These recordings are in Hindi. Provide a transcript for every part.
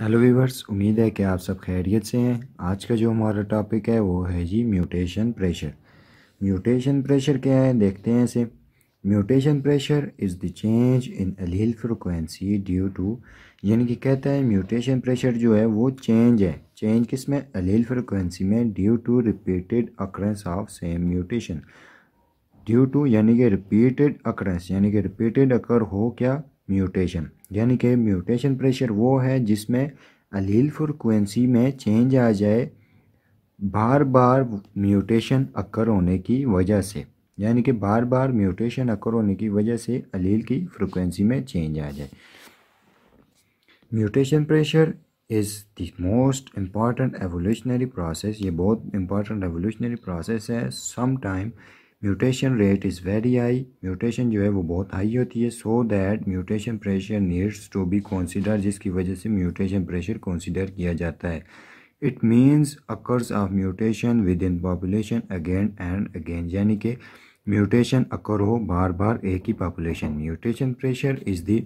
हेलो वीवर्स उम्मीद है कि आप सब खैरियत से हैं आज का जो हमारा टॉपिक है वो है जी म्यूटेशन प्रेशर म्यूटेशन प्रेशर क्या है देखते हैं इसे mutation pressure is the change in allele frequency due to यानी कि कहता है म्यूटेशन प्रेशर जो है वो चेंज है चेंज किस में अलील फ्रिक्वेंसी में due to repeated occurrence of same mutation due to यानी कि रिपीटेड अक्रेंस यानी कि रिपीटेड अकर हो क्या म्यूटेशन यानी कि म्यूटेशन प्रेशर वो है जिसमें अलील फ्रिक्वेंसी में चेंज आ जाए बार बार म्यूटेशन अक्कर होने की वजह से यानी कि बार बार म्यूटेशन अक्कर होने की वजह से अलील की फ्रिक्वेंसी में चेंज आ जाए mutation pressure is the most important evolutionary process ये बहुत इम्पॉर्टेंट एवोल्यूशनरी प्रोसेस है some time mutation rate is very high mutation जो है वो बहुत हाई होती है so that mutation pressure needs to be consider जिसकी वजह से म्यूटेशन प्रेशर कॉन्सिडर किया जाता है it means occurs of mutation within population again and again यानी कि म्यूटेशन अकर हो बार बार एक ही population mutation pressure is the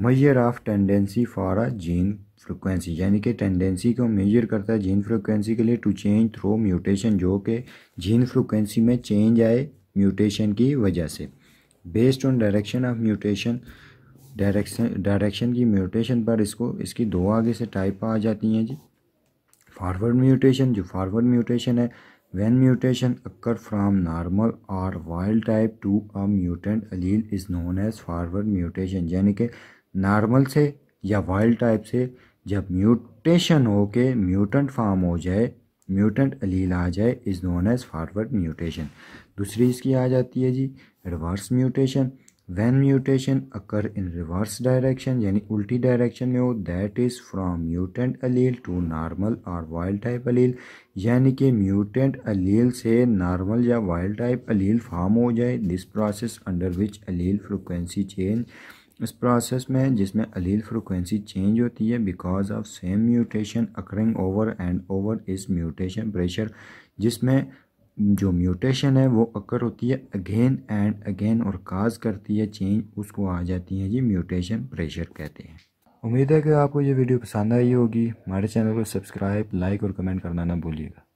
measure of tendency for a gene frequency यानी कि टेंडेंसी को मेजर करता है जीन फ्रिक्वेंसी के लिए टू चेंज थ्रो म्यूटेशन जो कि जीन फ्रिक्वेंसी में चेंज आए म्यूटेशन की वजह से based on direction of mutation direction direction की म्यूटेशन पर इसको इसकी दो आगे से टाइप आ जाती हैं जी फॉरवर्ड म्यूटेशन जो फॉरवर्ड म्यूटेशन है when mutation occur from normal और wild type to a mutant allele is known as forward mutation यानी कि नॉर्मल से या वाइल्ड टाइप से जब म्यूटेशन हो के म्यूटेंट फार्म हो जाए म्यूटेंट अलील आ जाए is known as forward mutation दूसरी इसकी आ जाती है जी reverse mutation when mutation occur in reverse direction यानी उल्टी डायरेक्शन में हो that is from mutant allele to normal और वाइल्ड टाइप अलील यानी कि म्यूटेंट अलील से नॉर्मल या वाइल्ड टाइप अलील फार्म हो जाए this process under which allele frequency change इस प्रोसेस में जिसमें अलील फ्रिक्वेंसी चेंज होती है because of same mutation occurring over and over इस म्यूटेशन प्रेशर जिसमें जो म्यूटेशन है वो अकर होती है अगेन एंड अगेन और काज करती है चेंज उसको आ जाती है जी म्यूटेशन प्रेशर कहते हैं उम्मीद है कि आपको ये वीडियो पसंद आई होगी हमारे चैनल को सब्सक्राइब लाइक और कमेंट करना ना भूलिएगा